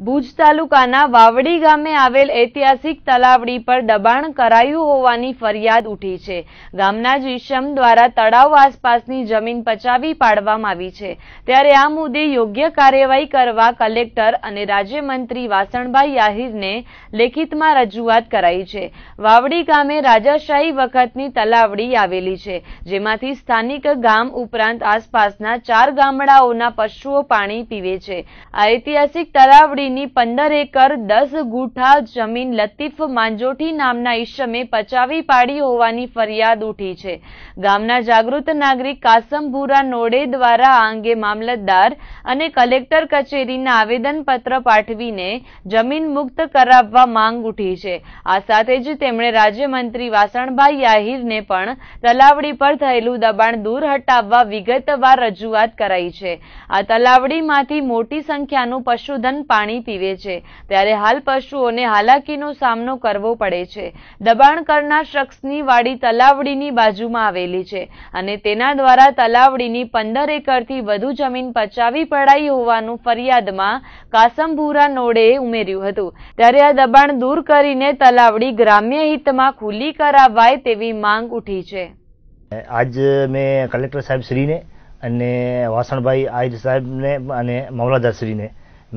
ભુજ તાલુકાના વાવડી ગામે આવેલ ઐતિહાસિક તલાવડી પર દબાણ કરાયું હોવાની ફરિયાદ ઉઠી છે ગામના જ ઈશમ દ્વારા તળાવ આસપાસની જમીન પચાવી પાડવામાં આવી છે ત્યારે આ મુદ્દે યોગ્ય કાર્યવાહી કરવા કલેક્ટર અને રાજ્યમંત્રી વાસણભાઈ આહિરને લેખિતમાં રજૂઆત કરાઈ છે વાવડી ગામે રાજાશાહી વખતની તલાવડી આવેલી છે જેમાંથી સ્થાનિક ગામ ઉપરાંત આસપાસના ચાર ગામડાઓના પશુઓ પાણી પીવે છે આ ઐતિહાસિક તલાવડી ચોપડીની પંદર એકર દસ ગુઠા જમીન લતીફ માંજોઠી નામના ઈશમે પચાવી પાડી હોવાની ફરિયાદ ઉઠી છે ગામના જાગૃત નાગરિક કાસમભુરા નોડે દ્વારા આ અંગે મામલતદાર અને કલેક્ટર કચેરીના આવેદનપત્ર પાઠવીને જમીન મુક્ત કરાવવા માંગ ઉઠી છે આ સાથે જ તેમણે રાજ્યમંત્રી વાસણભાઈ આહિરને પણ તલાવડી પર થયેલું દબાણ દૂર હટાવવા વિગતવાર રજૂઆત કરાઈ છે આ તલાવડીમાંથી મોટી સંખ્યાનું પશુધન પાણી પાણી પીવે છે ત્યારે હાલ પશુઓને હાલાકીનો સામનો કરવો પડે છે દબાણ કરનાર શખ્સની વાડી તલાવડીની બાજુમાં આવેલી છે અને તેના દ્વારા તલાવડીની પંદર એકરથી વધુ જમીન પચાવી પડાઈ હોવાનું ફરિયાદમાં કાસમભુરા નોડેએ ઉમેર્યું હતું ત્યારે આ દબાણ દૂર કરીને તલાવડી ગ્રામ્ય હિતમાં ખુલ્લી કરાવાય તેવી માંગ ઉઠી છે આજ મેં કલેક્ટર સાહેબ શ્રીને અને વાસણભાઈ આહિર સાહેબને અને મામલતદારશ્રીને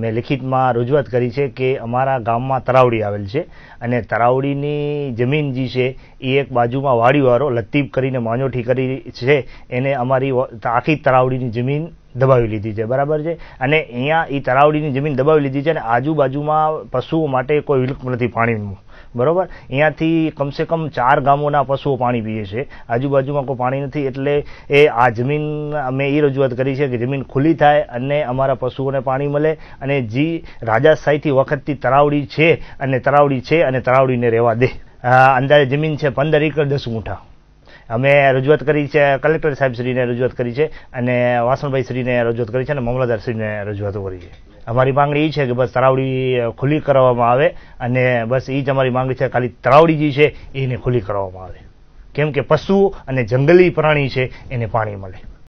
મેં લિખિતમાં રજૂઆત કરી છે કે અમારા ગામમાં તરાવડી આવેલ છે અને તરાવડીની જમીન જે છે એ એક બાજુમાં વાડીવાળો લતીફ કરીને માંજોઠી કરી છે એને અમારી આખી તરાવડીની જમીન દબાવી લીધી છે બરાબર છે અને અહીંયા એ તરાવડીની જમીન દબાવી લીધી છે અને આજુબાજુમાં પશુઓ માટે કોઈ વિકલ્પ નથી પાણીનું બરાબર અહીંયાથી કમસે કમ ચાર ગામોના પશુઓ પાણી પીએ છે આજુબાજુમાં કોઈ પાણી નથી એટલે એ આ જમીન અમે એ રજૂઆત કરી છે કે જમીન ખુલ્લી થાય અને અમારા પશુઓને પાણી મળે અને જે રાજાશાહીથી વખતથી તરાવડી છે અને તરાવડી છે અને તરાવડીને રહેવા દે અંદાજે જમીન છે પંદર એકર દસ ગુંઠા અમે રજૂઆત કરી છે કલેક્ટર સાહેબશ્રીને રજૂઆત કરી છે અને વાસણભાઈશ્રીને રજૂઆત કરી છે અને મામલતદારશ્રીને રજૂઆતો કરી છે અમારી માંગણી એ છે કે બસ તરાવડી ખુલ્લી કરવામાં આવે અને બસ એ જ અમારી માંગણી છે ખાલી તરાવડી જે છે એને ખુલ્લી કરવામાં આવે કેમ કે પશુ અને જંગલી પ્રાણી છે એને પાણી મળે